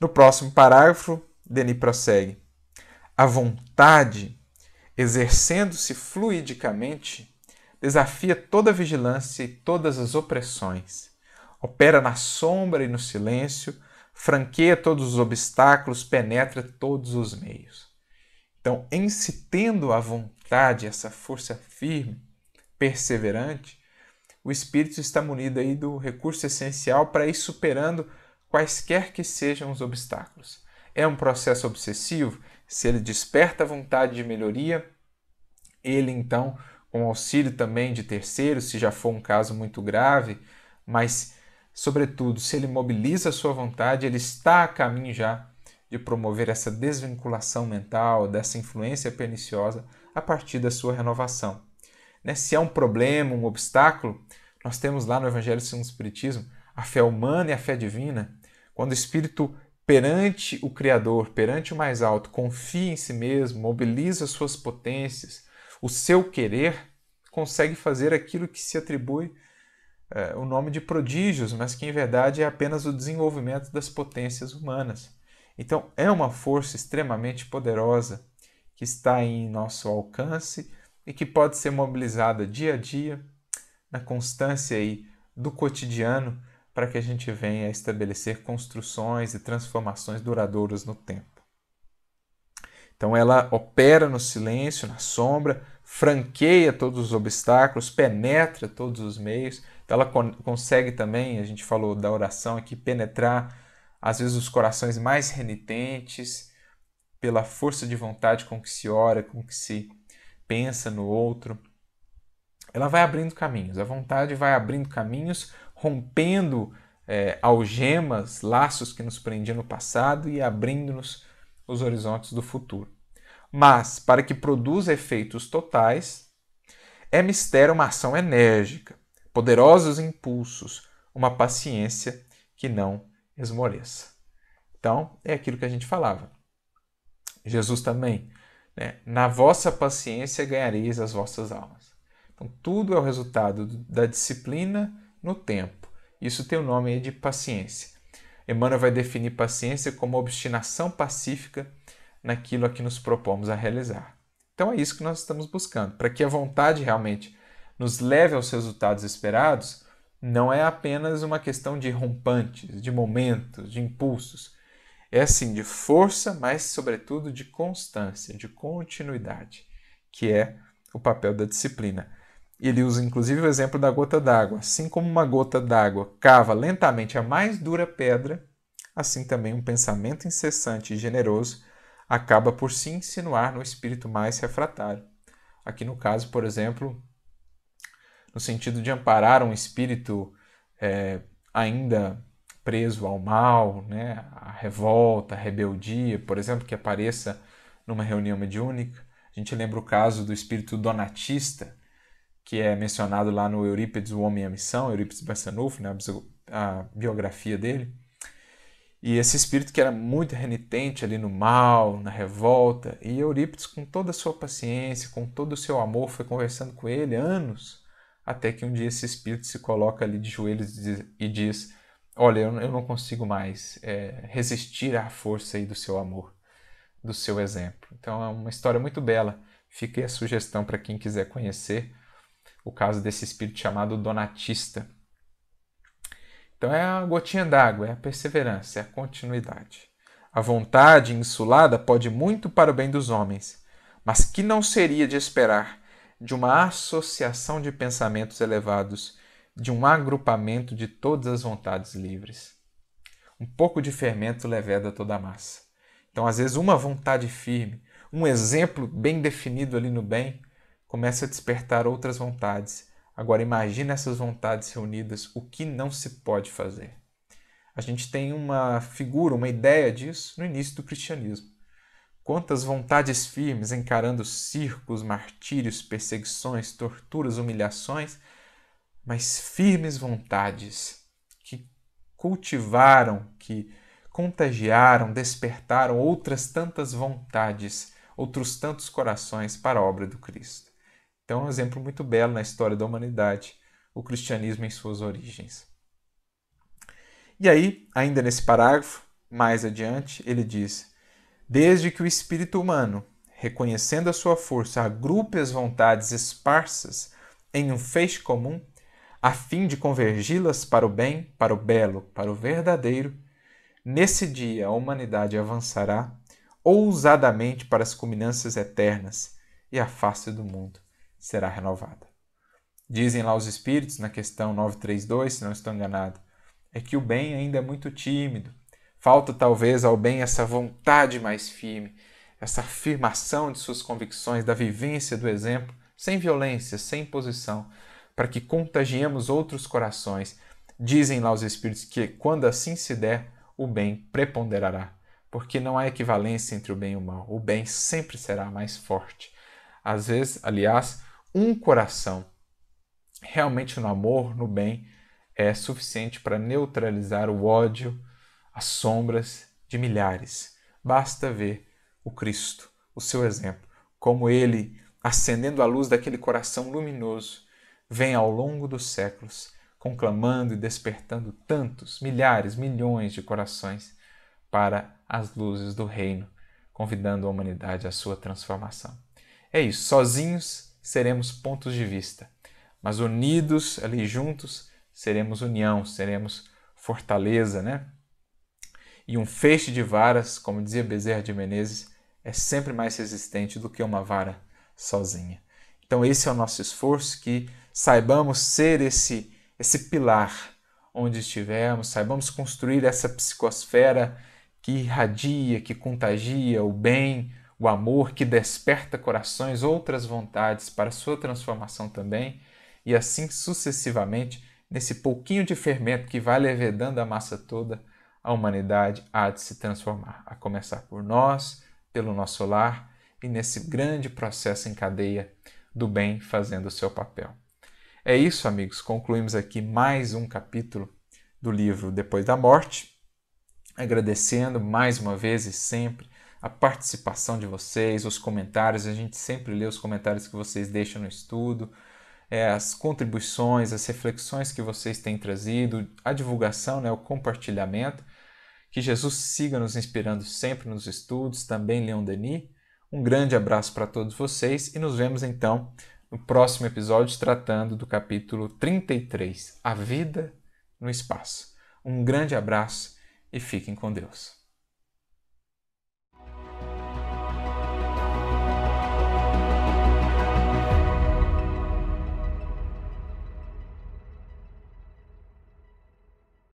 No próximo parágrafo, Denis prossegue: A vontade, exercendo-se fluidicamente, desafia toda a vigilância e todas as opressões opera na sombra e no silêncio, franqueia todos os obstáculos, penetra todos os meios. Então, em se tendo a vontade, essa força firme, perseverante, o espírito está munido aí do recurso essencial para ir superando quaisquer que sejam os obstáculos. É um processo obsessivo, se ele desperta a vontade de melhoria, ele então, com auxílio também de terceiros, se já for um caso muito grave, mas Sobretudo, se ele mobiliza a sua vontade, ele está a caminho já de promover essa desvinculação mental, dessa influência perniciosa a partir da sua renovação. Né? Se é um problema, um obstáculo, nós temos lá no Evangelho segundo o Espiritismo a fé humana e a fé divina. Quando o espírito perante o Criador, perante o mais alto, confia em si mesmo, mobiliza suas potências, o seu querer, consegue fazer aquilo que se atribui é, o nome de prodígios, mas que em verdade é apenas o desenvolvimento das potências humanas. Então, é uma força extremamente poderosa que está em nosso alcance e que pode ser mobilizada dia a dia, na constância aí do cotidiano, para que a gente venha a estabelecer construções e transformações duradouras no tempo. Então, ela opera no silêncio, na sombra, franqueia todos os obstáculos, penetra todos os meios ela con consegue também, a gente falou da oração aqui, penetrar às vezes os corações mais renitentes pela força de vontade com que se ora, com que se pensa no outro. Ela vai abrindo caminhos, a vontade vai abrindo caminhos, rompendo é, algemas, laços que nos prendiam no passado e abrindo-nos os horizontes do futuro. Mas, para que produza efeitos totais, é mistério uma ação enérgica, poderosos impulsos, uma paciência que não esmoreça. Então, é aquilo que a gente falava. Jesus também, né? na vossa paciência ganhareis as vossas almas. Então, tudo é o resultado da disciplina no tempo. Isso tem o nome de paciência. Emmanuel vai definir paciência como obstinação pacífica naquilo a que nos propomos a realizar. Então é isso que nós estamos buscando, para que a vontade realmente nos leve aos resultados esperados, não é apenas uma questão de rompantes, de momentos, de impulsos. É sim de força, mas sobretudo de constância, de continuidade, que é o papel da disciplina. Ele usa inclusive o exemplo da gota d'água. Assim como uma gota d'água cava lentamente a mais dura pedra, assim também um pensamento incessante e generoso acaba por se insinuar no espírito mais refratário. Aqui no caso, por exemplo, no sentido de amparar um espírito é, ainda preso ao mal, né, à revolta, à rebeldia, por exemplo, que apareça numa reunião mediúnica. A gente lembra o caso do espírito donatista, que é mencionado lá no Eurípides, O Homem e a Missão, Eurípides Bassanufo, né, a biografia dele. E esse espírito que era muito renitente ali no mal, na revolta, e Eurípides, com toda a sua paciência, com todo o seu amor, foi conversando com ele anos, até que um dia esse espírito se coloca ali de joelhos e diz: Olha, eu não consigo mais é, resistir à força aí do seu amor, do seu exemplo. Então é uma história muito bela. Fica aí a sugestão para quem quiser conhecer o caso desse espírito chamado Donatista. Então é a gotinha d'água, é a perseverança, é a continuidade. A vontade insulada pode muito para o bem dos homens, mas que não seria de esperar de uma associação de pensamentos elevados, de um agrupamento de todas as vontades livres. Um pouco de fermento leveda toda a massa. Então, às vezes, uma vontade firme, um exemplo bem definido ali no bem, começa a despertar outras vontades. Agora, imagine essas vontades reunidas, o que não se pode fazer. A gente tem uma figura, uma ideia disso no início do cristianismo. Quantas vontades firmes encarando circos, martírios, perseguições, torturas, humilhações, mas firmes vontades que cultivaram, que contagiaram, despertaram outras tantas vontades, outros tantos corações para a obra do Cristo. Então, é um exemplo muito belo na história da humanidade, o cristianismo em suas origens. E aí, ainda nesse parágrafo, mais adiante, ele diz: Desde que o espírito humano, reconhecendo a sua força, agrupe as vontades esparsas em um feixe comum, a fim de convergi-las para o bem, para o belo, para o verdadeiro, nesse dia a humanidade avançará ousadamente para as culminâncias eternas e a face do mundo será renovada. Dizem lá os espíritos, na questão 932, se não estou enganado, é que o bem ainda é muito tímido, Falta talvez ao bem essa vontade mais firme, essa afirmação de suas convicções, da vivência do exemplo, sem violência, sem imposição, para que contagiemos outros corações. Dizem lá os Espíritos que, quando assim se der, o bem preponderará, porque não há equivalência entre o bem e o mal. O bem sempre será mais forte. Às vezes, aliás, um coração realmente no amor, no bem, é suficiente para neutralizar o ódio as sombras de milhares. Basta ver o Cristo, o seu exemplo, como ele, acendendo a luz daquele coração luminoso, vem ao longo dos séculos conclamando e despertando tantos, milhares, milhões de corações para as luzes do reino, convidando a humanidade à sua transformação. É isso, sozinhos seremos pontos de vista, mas unidos ali juntos seremos união, seremos fortaleza, né? E um feixe de varas, como dizia Bezerra de Menezes, é sempre mais resistente do que uma vara sozinha. Então, esse é o nosso esforço, que saibamos ser esse, esse pilar onde estivermos, saibamos construir essa psicosfera que irradia, que contagia o bem, o amor, que desperta corações, outras vontades para sua transformação também, e assim sucessivamente, nesse pouquinho de fermento que vai levedando a massa toda a humanidade há de se transformar, a começar por nós, pelo nosso lar e nesse grande processo em cadeia do bem fazendo o seu papel. É isso, amigos. Concluímos aqui mais um capítulo do livro Depois da Morte. Agradecendo mais uma vez e sempre a participação de vocês, os comentários. A gente sempre lê os comentários que vocês deixam no estudo, é, as contribuições, as reflexões que vocês têm trazido, a divulgação, né, o compartilhamento. Que Jesus siga nos inspirando sempre nos estudos, também Leon Denis. Um grande abraço para todos vocês e nos vemos então no próximo episódio tratando do capítulo 33, A Vida no Espaço. Um grande abraço e fiquem com Deus.